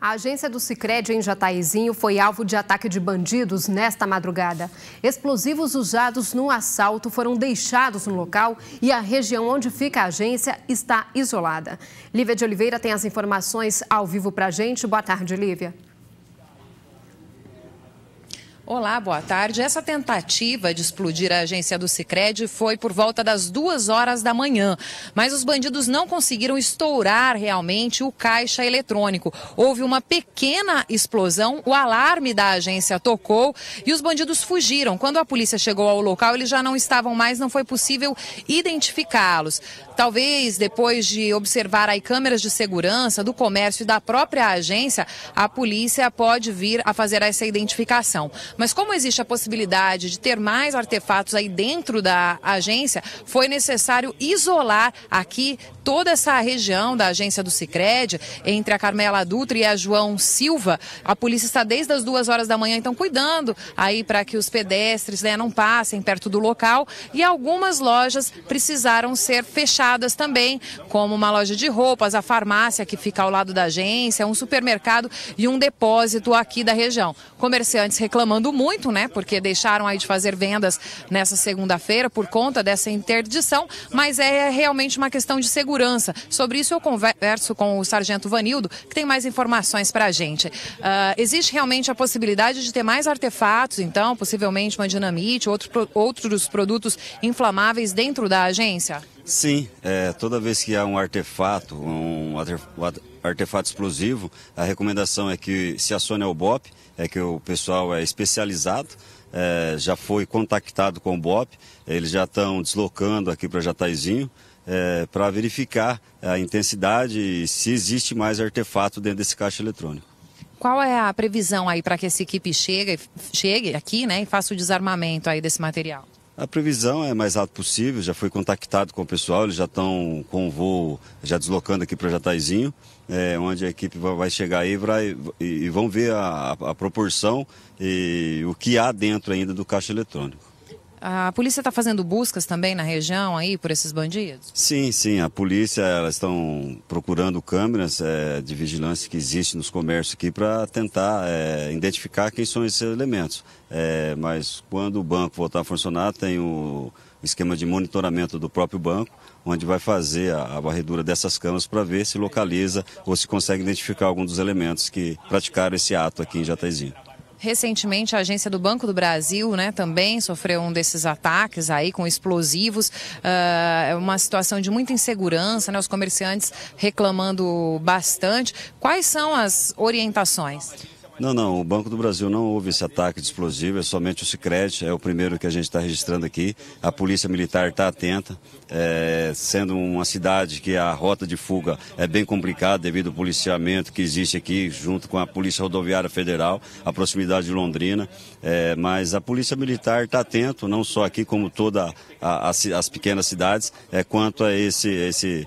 A agência do Sicredi em Jataizinho foi alvo de ataque de bandidos nesta madrugada. Explosivos usados no assalto foram deixados no local e a região onde fica a agência está isolada. Lívia de Oliveira tem as informações ao vivo para a gente. Boa tarde, Lívia. Olá, boa tarde. Essa tentativa de explodir a agência do Sicredi foi por volta das duas horas da manhã, mas os bandidos não conseguiram estourar realmente o caixa eletrônico. Houve uma pequena explosão, o alarme da agência tocou e os bandidos fugiram. Quando a polícia chegou ao local, eles já não estavam mais, não foi possível identificá-los. Talvez depois de observar aí câmeras de segurança do comércio e da própria agência, a polícia pode vir a fazer essa identificação. Mas como existe a possibilidade de ter mais artefatos aí dentro da agência, foi necessário isolar aqui toda essa região da agência do Sicredi entre a Carmela Dutra e a João Silva. A polícia está desde as duas horas da manhã, então cuidando aí para que os pedestres né, não passem perto do local e algumas lojas precisaram ser fechadas também, como uma loja de roupas, a farmácia que fica ao lado da agência, um supermercado e um depósito aqui da região. Comerciantes reclamando muito, né? Porque deixaram aí de fazer vendas nessa segunda-feira por conta dessa interdição, mas é, é realmente uma questão de segurança. Sobre isso eu converso com o sargento Vanildo, que tem mais informações para a gente. Uh, existe realmente a possibilidade de ter mais artefatos, então, possivelmente uma dinamite, outro, outros produtos inflamáveis dentro da agência? Sim, é, toda vez que há um artefato, um artefato explosivo, a recomendação é que se acione o BOP, é que o pessoal é especializado, é, já foi contactado com o BOP, eles já estão deslocando aqui para Jataizinho, é, para verificar a intensidade e se existe mais artefato dentro desse caixa eletrônico. Qual é a previsão aí para que essa equipe chegue, chegue aqui né, e faça o desarmamento aí desse material? A previsão é mais rápido possível, já foi contactado com o pessoal, eles já estão com o voo, já deslocando aqui para Jataizinho, é, onde a equipe vai chegar aí vai, e, e vão ver a, a proporção e o que há dentro ainda do caixa eletrônico. A polícia está fazendo buscas também na região aí por esses bandidos? Sim, sim. A polícia elas estão procurando câmeras é, de vigilância que existe nos comércios aqui para tentar é, identificar quem são esses elementos. É, mas quando o banco voltar a funcionar, tem o esquema de monitoramento do próprio banco, onde vai fazer a, a varredura dessas câmeras para ver se localiza ou se consegue identificar algum dos elementos que praticaram esse ato aqui em Jataizinho. Recentemente, a agência do Banco do Brasil né, também sofreu um desses ataques aí com explosivos. Ah, é uh, uma situação de muita insegurança, né, os comerciantes reclamando bastante. Quais são as orientações? Não, não, o Banco do Brasil não houve esse ataque de explosivo, é somente o Sicredi é o primeiro que a gente está registrando aqui. A Polícia Militar está atenta, é, sendo uma cidade que a rota de fuga é bem complicada devido ao policiamento que existe aqui, junto com a Polícia Rodoviária Federal, a proximidade de Londrina. É, mas a Polícia Militar está atento, não só aqui, como todas as pequenas cidades, é, quanto a esse, esse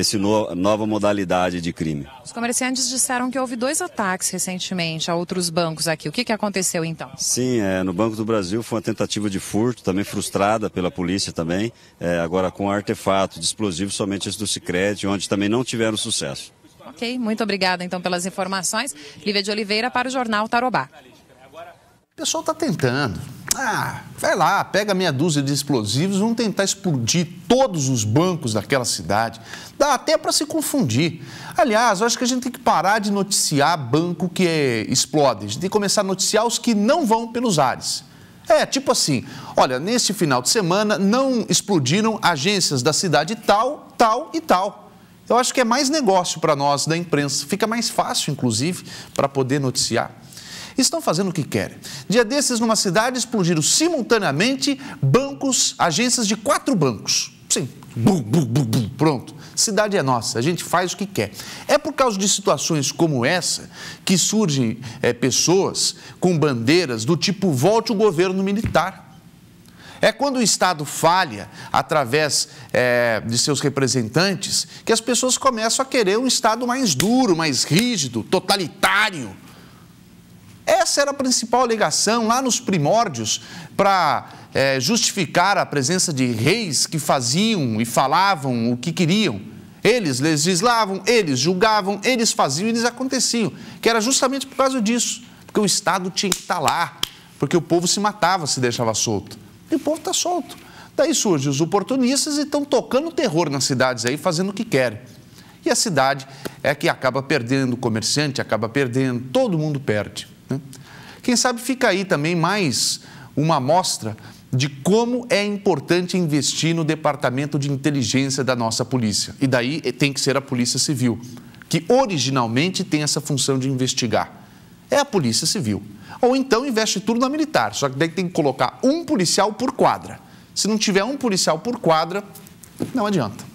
essa no, nova modalidade de crime. Os comerciantes disseram que houve dois ataques recentemente a outros bancos aqui. O que, que aconteceu então? Sim, é, no Banco do Brasil foi uma tentativa de furto, também frustrada pela polícia também, é, agora com artefato de explosivo somente esse do Sicredi, onde também não tiveram sucesso. Ok, muito obrigada então pelas informações. Lívia de Oliveira para o Jornal Tarobá. O pessoal está tentando. Ah, vai lá, pega meia dúzia de explosivos, vão tentar explodir todos os bancos daquela cidade. Dá até para se confundir. Aliás, eu acho que a gente tem que parar de noticiar banco que é, explode. A gente tem que começar a noticiar os que não vão pelos ares. É, tipo assim, olha, nesse final de semana não explodiram agências da cidade tal, tal e tal. Eu acho que é mais negócio para nós da imprensa. Fica mais fácil, inclusive, para poder noticiar estão fazendo o que querem. Dia desses, numa cidade, explodiram simultaneamente bancos, agências de quatro bancos. Sim, bum, bum, bum, bum, pronto. Cidade é nossa, a gente faz o que quer. É por causa de situações como essa que surgem é, pessoas com bandeiras do tipo volte o governo militar. É quando o Estado falha através é, de seus representantes que as pessoas começam a querer um Estado mais duro, mais rígido, totalitário. Essa era a principal ligação lá nos primórdios para é, eh, justificar a presença de reis que faziam e falavam o que queriam. Eles legislavam, eles julgavam, eles faziam, eles aconteciam. Que era justamente por causa disso, porque o Estado tinha que estar tá lá, porque o povo se matava se deixava solto. E o povo está solto. Daí surgem os oportunistas e estão tocando terror nas cidades aí, fazendo o que querem. E a cidade é que acaba perdendo, o comerciante acaba perdendo, todo mundo perde. Né? Quem sabe fica aí também mais uma amostra de como é importante investir no departamento de inteligência da nossa polícia. E daí eh, tem que ser a Polícia Civil, que originalmente tem essa função de investigar. É a Polícia Civil. Ou então investe tudo na militar, só que daí tem que colocar um policial por quadra. Se não tiver um policial por quadra, não adianta.